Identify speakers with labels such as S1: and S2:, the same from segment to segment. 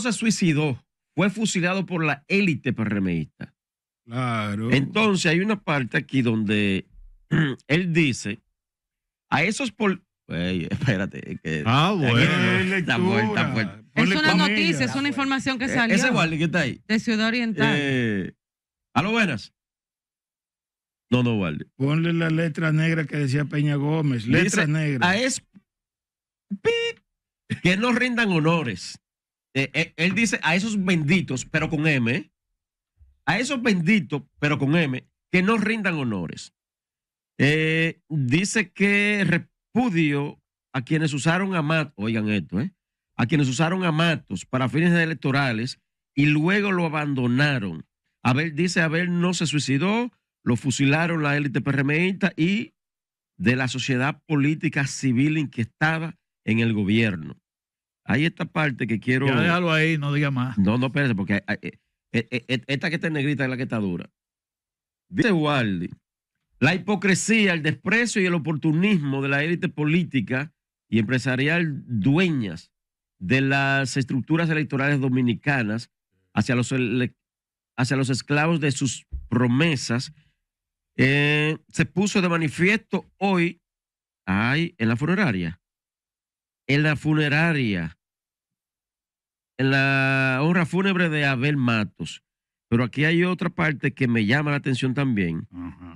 S1: se suicidó. Fue fusilado por la élite PRMista. Claro. Entonces hay una parte aquí donde él dice a esos por. espérate. ah, bueno. Es una noticia, es
S2: una información que eh, salió. Ese De Ciudad Oriental.
S1: Eh, a lo buenas. No, no, vale.
S3: Ponle la letra negra que decía Peña Gómez. Letra negra. A es
S1: que no rindan honores. Eh, eh, él, dice a esos benditos, pero con M, ¿eh? a esos benditos, pero con M, que no rindan honores. dice que repudio a quienes usaron a Matos, oigan esto, a quienes usaron a Matos para fines electorales y luego lo abandonaron. Abel dice, Abel no se suicidó, lo fusilaron la élite PRMista y de la sociedad política civil en que estaba en el gobierno. Hay esta parte que quiero. Ya déjalo ahí, no diga más. No, no, espérese, porque eh, eh, eh, esta que está en negrita es la que está dura. Dice Waldi, la hipocresía, el desprecio y el oportunismo de la élite política y empresarial dueñas de las estructuras electorales dominicanas hacia los, hacia los esclavos de sus promesas, se puso de manifiesto hoy ahí en la funeraria en la funeraria, en la honra fúnebre de Abel Matos. Pero aquí hay otra parte que me llama la atención también.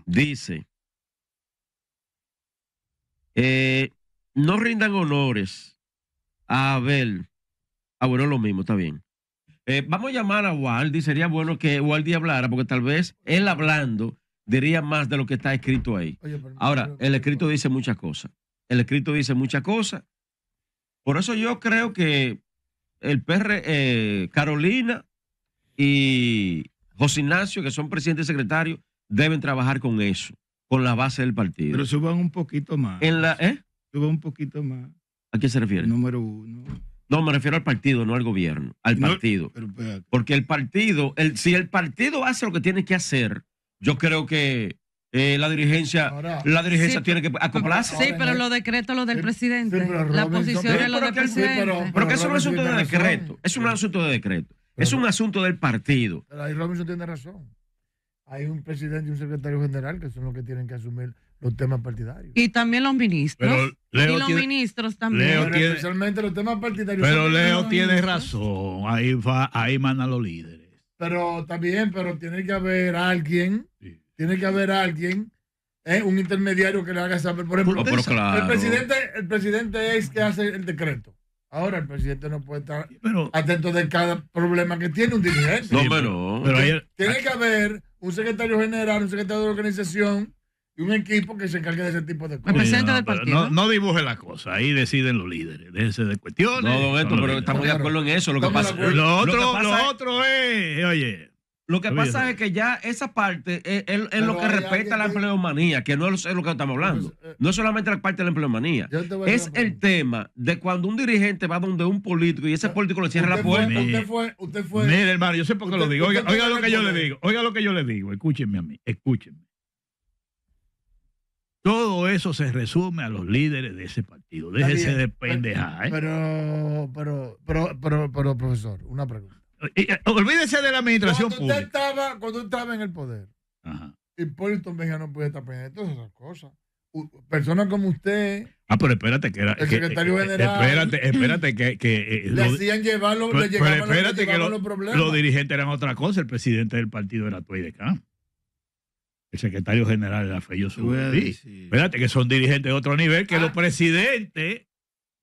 S1: Dice, eh, no rindan honores a Abel. Ah, bueno, lo mismo, está bien. Eh, vamos a llamar a Waldi. Sería bueno que Waldi hablara, porque tal vez él hablando diría más de lo que está escrito ahí. Ahora, el escrito dice muchas cosas. El escrito dice muchas cosas por eso yo creo que el PR, eh, Carolina y José Ignacio, que son presidente y secretario, deben trabajar con eso, con la base del partido. Pero
S3: suban un poquito más. En la, ¿eh? Suban un poquito más.
S1: ¿A qué se refiere? Número uno. No, me refiero al partido, no al gobierno, al partido. Porque el partido, si el partido hace lo que tiene que hacer, yo creo que eh, la dirigencia, la dirigencia tiene que acoplarse. Sí, pero los
S2: decretos, lo del presidente. la posición es lo del presidente. Pero, que es un asunto de decreto.
S1: Es un asunto de decreto. Es un asunto del partido.
S2: Pero ahí Robinson tiene razón. Hay un presidente y un secretario general que son los que tienen que asumir los temas partidarios. Y también los ministros. y los ministros también. pero especialmente los temas partidarios. Pero Leo tiene
S4: razón. Ahí, va, ahí los líderes.
S2: Pero también, pero tiene que haber alguien. Sí tiene que haber alguien, eh, un intermediario que le haga saber. Por ejemplo, oh, el, presidente, el presidente es que hace el decreto. Ahora el presidente no puede estar atento de cada problema que tiene un dirigente. No, pero, tiene que haber un secretario general, un secretario de organización y un equipo que se encargue de ese tipo de cosas. no, dibuje
S4: la cosa, ahí deciden los líderes. Déjense de cuestiones. No, don pero estamos de acuerdo en eso. Lo que, pasa, lo, otro, lo
S1: otro es, oye, lo que pasa es que ya esa parte es, lo que respeta la empleomanía, que no es lo que estamos hablando. No es solamente la parte de la empleomanía. Es el tema de cuando un dirigente va donde un político y ese político le cierra la puerta.
S2: usted fue, Mire, hermano, yo sé por qué lo digo. Oiga,
S4: lo que yo le digo.
S1: Oiga lo que yo le digo. Escúchenme a mí.
S4: Escúchenme. Todo eso se resume a los líderes de
S2: ese partido. Déjese de pendejar. Pero, ¿eh? pero, pero, pero, pero, profesor, una pregunta. Eh, olvídese de la administración cuando usted Estaba, en el poder, Ajá. Hipólito Mejía no puede estar pendiente todas esas cosas. Personas como usted.
S4: Ah, pero espérate que era. El secretario eh, eh, general. Espérate, espérate que. que llevarlo, pero, espérate que los problemas. Los dirigentes eran otra cosa, el presidente del partido era tu de El secretario general era Feyo yo Espérate que son dirigentes de otro nivel, que los ah. presidentes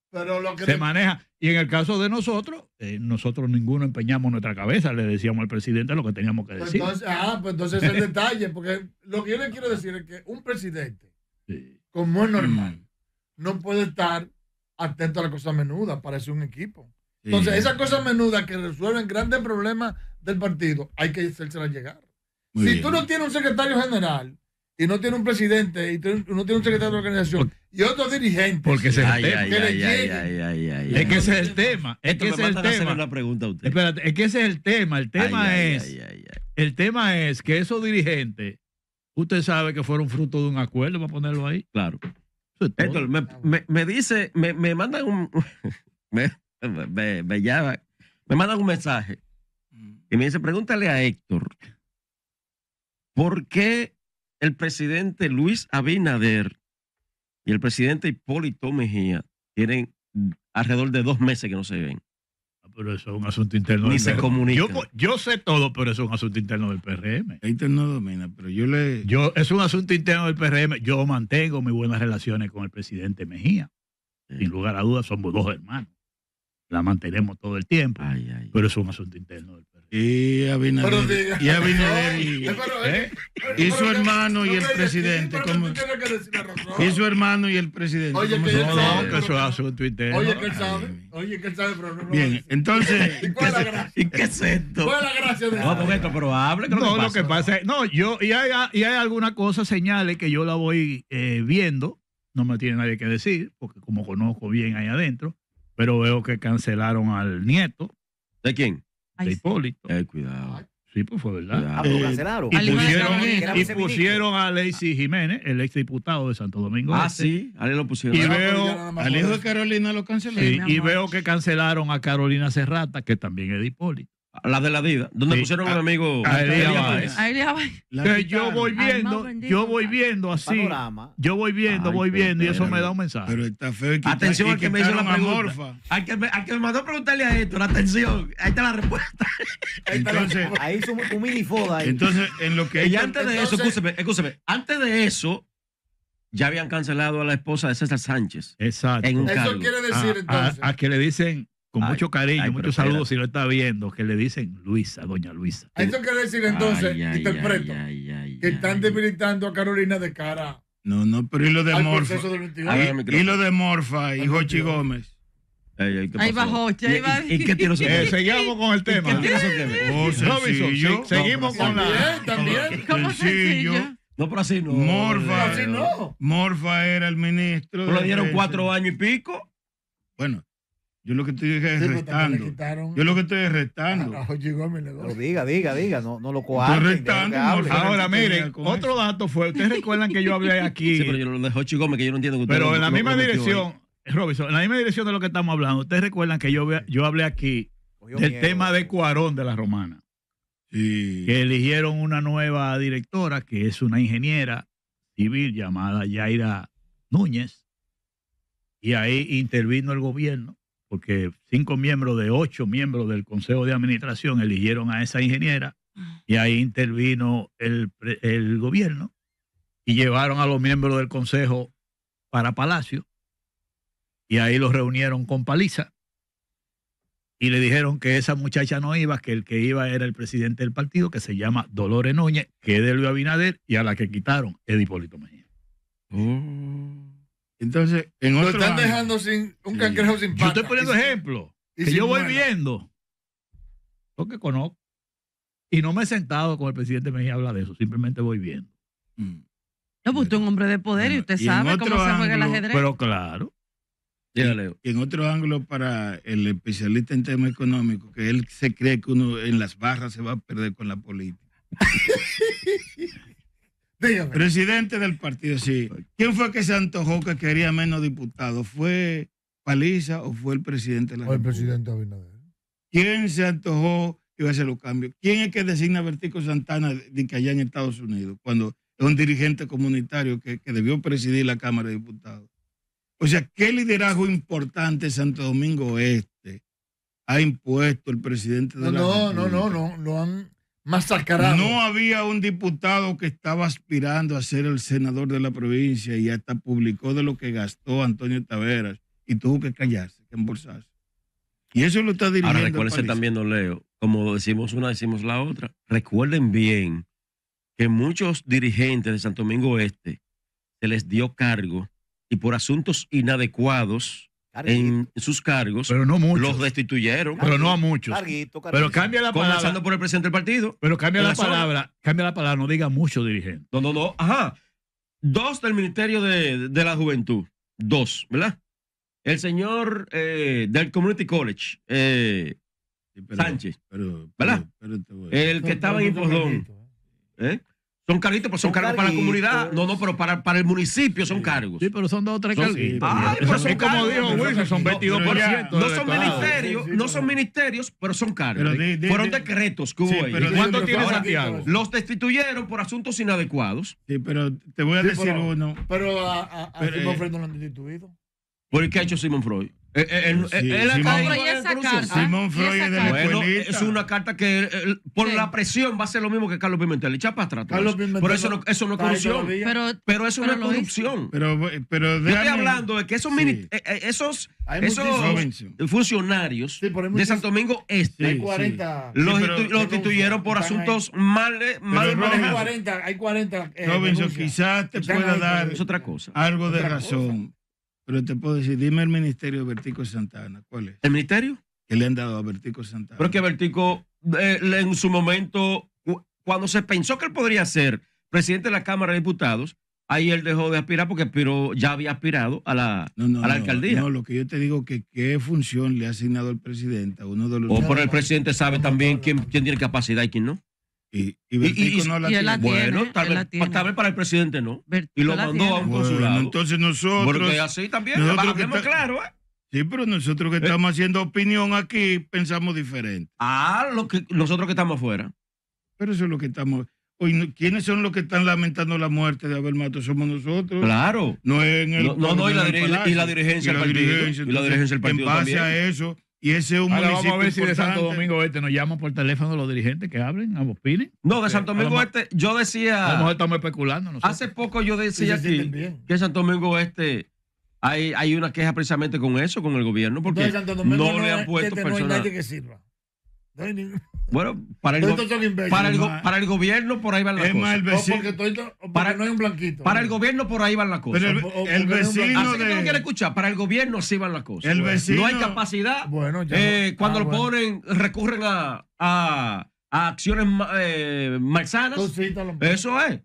S2: pero lo que se
S4: manejan y en el caso de nosotros, eh, nosotros ninguno empeñamos nuestra cabeza, le decíamos al presidente lo que teníamos que pues decir. Entonces,
S2: ah, pues entonces el detalle, porque lo que yo le quiero decir es que un presidente, como es normal, mm. no puede estar atento a las cosas menudas parece un equipo. Entonces, esas cosas menudas que resuelven grandes problemas del partido, hay que hacérselas llegar. si tú no tienes un secretario general y no tiene un presidente y no tiene un secretario de organización y otros dirigentes. Porque es el tema. Es que ese es el tema. Es que ese es el tema.
S4: es que ese es el tema. El tema es. el tema es que esos dirigentes,
S1: usted sabe que fueron fruto de un acuerdo, para ponerlo ahí. Claro. Héctor, me, me, dice, me, me mandan un. me, me llama, me mandan un mensaje. Mm. Y me dice, pregúntale a Héctor. ¿Por qué el presidente Luis Abinader y el presidente Hipólito Mejía tienen alrededor de dos meses que no se ven.
S4: Ah, pero eso es un asunto interno. Ni se PRM. Yo, sé todo, pero eso es un asunto interno del PRM. interno domina, pero yo le. Yo, es un asunto interno del PRM. Yo mantengo mis buenas relaciones con el presidente Mejía. Sin lugar a dudas, somos dos hermanos. La mantenemos todo el tiempo. pero
S3: es un asunto interno del PRM. Y Abinader. Y Abinader. Y,
S2: y, su hermano y el presidente. Y
S3: su hermano y el presidente. Oye, que
S4: sabe.
S3: Oye, que
S2: sabe. Oye, que sabe, pero no Bien,
S3: entonces.
S1: ¿Y qué
S4: es esto? ¿Cuál la gracia de No, esto No, lo que pasa es. No, yo. Y hay, y hay alguna cosa, señales que yo la voy eh, viendo. No me tiene nadie que decir, porque como conozco bien ahí adentro. Pero veo que cancelaron al nieto. ¿De quién? de Hipólito. Eh, cuidado. Sí, pues fue verdad. Ah, eh, cancelaron. Y pusieron, y pusieron a Lacey Jiménez, el exdiputado de Santo Domingo. Ah, este. sí, a lo pusieron. Y veo, al de
S3: Carolina lo cancelaron. Sí, y
S4: veo que cancelaron a Carolina Serrata, que también es de Hipólito. La de la vida, donde pusieron a, un ah, amigo. A ah,
S2: Elia Que yo voy viendo, yo voy
S4: viendo así. Yo voy viendo, voy viendo, y eso me da un mensaje. Pero está
S3: feo. que atención al que me hizo la pregunta.
S1: Al que, me, mandó a preguntarle a esto, la atención. Ahí está la
S3: respuesta.
S1: Entonces,
S3: ahí hizo un minifoda. Ahí. Entonces, en lo que. Y antes de eso,
S1: escúcheme, escúcheme. Antes de eso, ya habían cancelado a la esposa de César Sánchez. Exacto.
S2: eso quiere decir ah, entonces.
S1: a, que le dicen con mucho cariño,
S4: muchos saludos si lo está viendo, que le dicen Luisa, doña Luisa. Eso quiere decir entonces,
S2: interpreto, que están debilitando a Carolina de cara. No, no, pero y lo de Morfa. Y, lo de Morfa y Jochi Gómez. ahí va Jochi ahí ¿Y, qué eh, Seguimos con
S3: el tema. seguimos con la. También, Sencillo. No, pero así no. Morfa. así no. Morfa era el ministro. lo le dieron cuatro años y pico. Bueno, yo lo que estoy es restando. Ah, yo lo que estoy es restando. diga, diga, diga, no, no lo cojan. ahora, miren,
S4: otro
S1: dato fue, ustedes recuerdan que yo hablé aquí. Sí, pero lo de Gómez, que yo no entiendo que Pero en la misma dirección,
S4: Robinson, en la misma dirección de lo que estamos hablando, ustedes recuerdan que yo, yo hablé aquí del tema de Cuarón de la Romana. Que eligieron una nueva directora, que es una ingeniera civil llamada Yaira Núñez. Y ahí intervino el gobierno porque cinco miembros de ocho miembros del Consejo de Administración eligieron a esa ingeniera y ahí intervino el, gobierno y llevaron a los miembros del Consejo para Palacio y ahí los reunieron con paliza y le dijeron que esa muchacha no iba, que el que iba era el presidente del partido, que se llama Dolores Núñez, que es de Luis Abinader, y a la que quitaron es Hipólito Mejía.
S1: Oh.
S4: Entonces, en Lo otro están dejando
S2: sin un cangrejo sin pata. Yo estoy poniendo ejemplo. Y que yo voy viendo
S4: lo que conozco. Y no me he sentado con el presidente Mejía a hablar de eso, simplemente voy viendo. Mm.
S2: No, pues usted es un hombre de poder y usted sabe cómo se juega el ajedrez. Pero
S3: claro. Y, y en otro ángulo para el especialista en temas económicos, que él se cree que uno en las barras se va a perder con la política. Presidente del partido, sí. ¿Quién fue que se antojó que quería menos diputados? ¿Fue Paliza o fue el presidente de la Fue el presidente Abinader. ¿Quién se antojó que iba a hacer los cambios? ¿Quién es que designa a Vertico Santana de que allá en Estados Unidos, cuando es un dirigente comunitario que, debió presidir la Cámara de Diputados? O sea, ¿qué liderazgo importante Santo Domingo Este ha impuesto el presidente de la República? No, no, no,
S2: no, lo han
S3: no había un diputado que estaba aspirando a ser el senador de la provincia y hasta publicó de lo que gastó Antonio Taveras y tuvo que callarse, que embolsarse. Y eso lo está dirigiendo. Ahora recuérdense también, don
S1: Leo, como decimos una, decimos la otra. Recuerden bien que muchos dirigentes de Santo Domingo Este se les dio cargo y por asuntos inadecuados en sus cargos. Pero no muchos. Los destituyeron. Pero no a muchos. Pero cambia la palabra. pasando por el presidente del partido. Pero cambia la, palabra.
S4: Cambia la palabra. No diga mucho, dirigente
S1: No, no, no. Ajá. Dos del Ministerio de, la Juventud. Dos, ¿verdad? El señor eh, del Community College, eh, Sánchez. ¿Verdad? el que estaba en Impostón. ¿eh? Son caritos, pero pues, son, cargos para la comunidad. No, no, pero para, para el municipio son cargos. Sí, pero son dos o tres cargos. Ay, pero son cargos. como dijo Wilson, son 22%. No, son ministerios, no son ministerios, pero son cargos. Fueron decretos que hubo ahí. tiene Santiago? Los destituyeron por asuntos inadecuados. Sí, pero te voy a decir uno.
S2: Pero a, Simón eh, Freud no lo han destituido.
S1: ¿Por qué ha hecho Simón Freud? Eh, eh, eh,
S3: Simón, es
S1: una carta que por la presión va a ser lo mismo que Carlos Pimentel. Echa para atrás. pero eso no, eso no es corrupción. Pero, pero eso pero corrupción.
S3: estoy hablando
S1: de que esos, esos, funcionarios de Santo Domingo Este 40,
S2: los, instituyeron por asuntos mal, Hay 40. 40 quizás te pueda dar otra cosa.
S3: algo de razón. Pero te puedo decir, dime el ministerio de Bertico Santana. ¿Cuál es? ¿El ministerio? Que le han dado a Bertico Santana. Porque que Bertico, eh, en su momento, cuando se pensó que él podría ser presidente
S1: de la Cámara de Diputados, ahí él dejó de aspirar porque aspiró, ya había aspirado a la, la alcaldía. No,
S3: lo que yo te digo que qué función le ha asignado el presidente a uno de los... O por el
S1: presidente sabe también quién, quién tiene capacidad y quién no. Y, la, tiene. tal
S3: vez, para el presidente no. y lo mandó a un consulado. entonces nosotros. Porque así también, claro, ¿eh? Sí, pero nosotros que eh. estamos haciendo opinión aquí pensamos diferente. Ah, lo que, nosotros que estamos afuera. Pero eso es lo que estamos. Hoy, ¿Quiénes son los que están lamentando la muerte de Abel Mato? Somos nosotros. Claro. No No, y, la, dirigencia del partido. Y la dirigencia del partido. En base a eso y ese es un Ahora vamos a ver si de Santo Domingo Este
S4: nos llaman por teléfono los dirigentes que hablen, a pines No, de Santo Domingo
S1: Este, yo decía. A estamos especulando. Hace poco yo decía que, Santo Domingo Este hay, hay una queja precisamente con eso, con el gobierno, porque no, le han puesto personal. No hay nadie que sirva. Bueno, para el, gobierno por ahí van las cosas. para, no hay un blanquito. Para el gobierno por ahí van las cosas. el, que no quiere escuchar. Para el gobierno sí van las cosas. No hay
S2: capacidad. Eh, ah, cuando lo ponen,
S1: recurren a, acciones eh, malsanas. Eso es.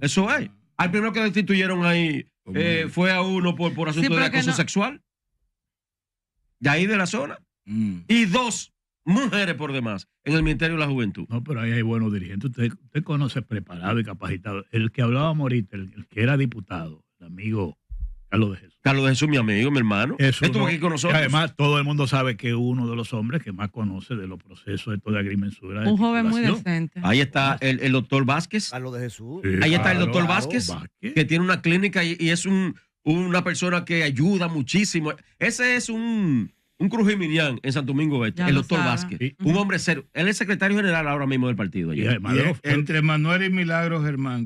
S1: Eso es. Al primero que destituyeron ahí eh, fue a uno por, asunto de acoso sexual. De ahí de la zona. Mm. Y dos, mujeres por
S4: demás en el Ministerio de la Juventud. No, pero ahí hay buenos dirigentes. Usted, usted conoce preparado y capacitado. El que hablaba morita el, que era diputado, el amigo
S1: Carlos de Jesús. Carlos de Jesús, mi amigo, mi
S4: hermano. Eso Además, todo el mundo sabe que es uno de los hombres que más conoce de los procesos
S1: de agrimensura. Un joven muy decente. Ahí está el, doctor Vázquez. Carlos de Jesús. ahí está el doctor Vázquez, que tiene una clínica y, y es un, una persona que ayuda muchísimo. Ese es un un Cruz en Santo Domingo Este, el doctor Vázquez, un hombre cero. Él es secretario general ahora mismo del partido.
S3: entre Manuel y Milagros Germán,